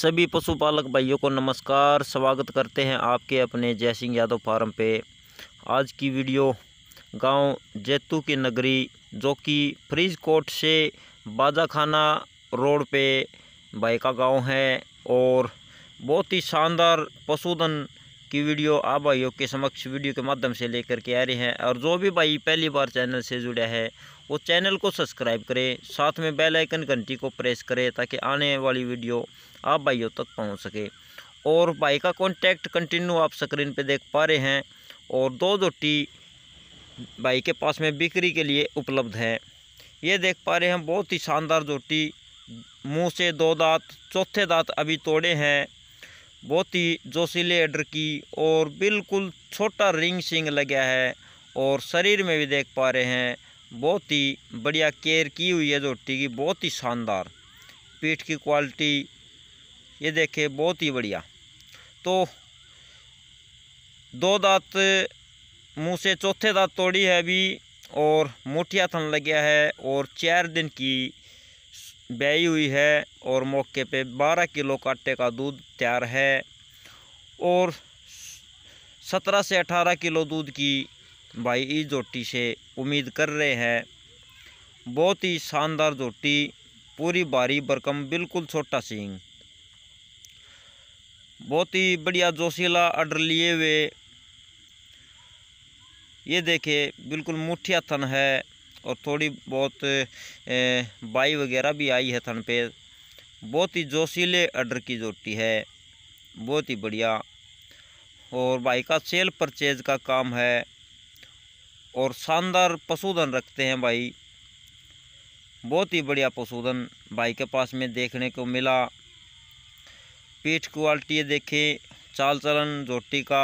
सभी पशुपालक भाइयों को नमस्कार स्वागत करते हैं आपके अपने जय सिंह यादव फार्म पे आज की वीडियो गांव जैतू की नगरी जो कि फ्रिज कोट से बाजाखाना रोड पे भाई का गाँव है और बहुत ही शानदार पशुधन की वीडियो आप भाइयों के समक्ष वीडियो के माध्यम से लेकर के आ रहे हैं और जो भी भाई पहली बार चैनल से जुड़ा है वो चैनल को सब्सक्राइब करें साथ में बेल आइकन घंटी को प्रेस करें ताकि आने वाली वीडियो आप भाइयों तक पहुंच सके और भाई का कांटेक्ट कंटिन्यू आप स्क्रीन पे देख पा रहे हैं और दो दो टी भाई के पास में बिक्री के लिए उपलब्ध है ये देख पा रहे हैं बहुत ही शानदार जोटी मुँह से दो दांत चौथे दांत अभी तोड़े हैं बहुत ही जोशीले एडर की और बिल्कुल छोटा रिंग सिंग गया है और शरीर में भी देख पा रहे हैं बहुत ही बढ़िया केयर की हुई है धोती की बहुत ही शानदार पीठ की क्वालिटी ये देखे बहुत ही बढ़िया तो दो दांत मुँह से चौथे दांत तोड़ी है अभी और मोटिया थन लग गया है और चार दिन की ब्याई हुई है और मौके पे बारह किलो काटे का दूध तैयार है और सत्रह से अठारह किलो दूध की भाई इस जोटी से उम्मीद कर रहे हैं बहुत ही शानदार जोटी पूरी भारी बरकम बिल्कुल छोटा सींग बहुत ही बढ़िया जोशीला अडर लिए हुए ये देखे बिल्कुल मुठिया थन है और थोड़ी बहुत बाई वगैरह भी आई है थन पे बहुत ही जोशीले आर्डर की जोटी है बहुत ही बढ़िया और भाई का सेल परचेज का काम है और शानदार पशुधन रखते हैं भाई बहुत ही बढ़िया पशुधन भाई के पास में देखने को मिला पीठ क्वालिटी देखें चाल चलन जोटी का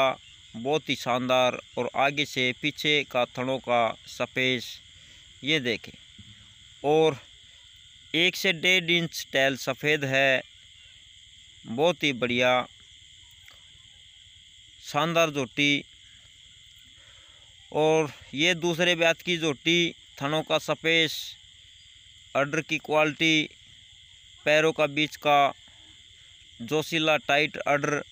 बहुत ही शानदार और आगे से पीछे का थड़ों का सफेस ये देखें और एक से डेढ़ इंच टैल सफ़ेद है बहुत ही बढ़िया शानदार जोटी और ये दूसरे ब्याज की जो टी थनों का सपेश अडर की क्वालिटी पैरों का बीच का जोशीला टाइट अडर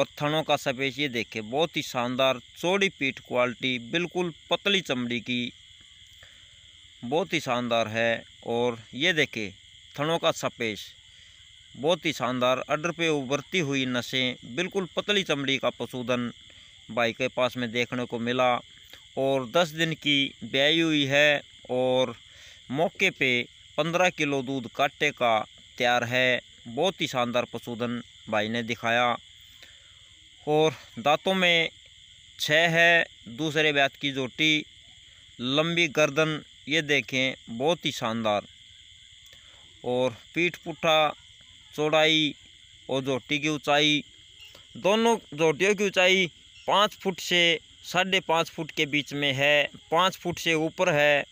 और थनों का सपेश ये देखे बहुत ही शानदार चौड़ी पीठ क्वालिटी बिल्कुल पतली चमड़ी की बहुत ही शानदार है और ये देखे थनों का सपेश बहुत ही शानदार अडर पे उभरती हुई नशें बिल्कुल पतली चमड़ी का पशुधन भाई के पास में देखने को मिला और दस दिन की ब्याई हुई है और मौके पे पंद्रह किलो दूध काटे का तैयार है बहुत ही शानदार पशुधन भाई ने दिखाया और दांतों में छः है दूसरे ब्यात की जोटी लंबी गर्दन ये देखें बहुत ही शानदार और पीठ पुठा चौड़ाई और जोटी की ऊंचाई दोनों जोटियों की ऊंचाई पाँच फुट से साढ़े पाँच फुट के बीच में है पाँच फुट से ऊपर है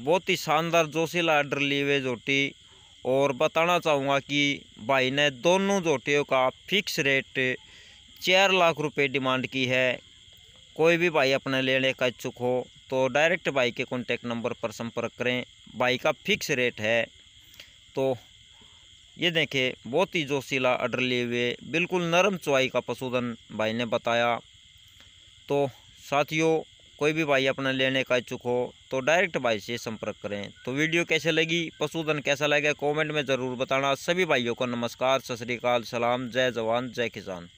बहुत ही शानदार जोशीला आर्डर ली हुए जोटी और बताना चाहूँगा कि भाई ने दोनों जोटियों का फिक्स रेट चार लाख रुपए डिमांड की है कोई भी भाई अपने लेने का इच्छुक हो तो डायरेक्ट भाई के कॉन्टैक्ट नंबर पर संपर्क करें भाई का फिक्स रेट है तो ये देखें बहुत ही जोशीला अडर लिए हुए बिल्कुल नरम चुवाई का पशुधन भाई ने बताया तो साथियों कोई भी भाई अपना लेने का इच्छुक हो तो डायरेक्ट भाई से संपर्क करें तो वीडियो कैसे लगी पशुधन कैसा लगे कमेंट में ज़रूर बताना सभी भाइयों को नमस्कार सत श्रीकाल सलाम जय जवान जय किसान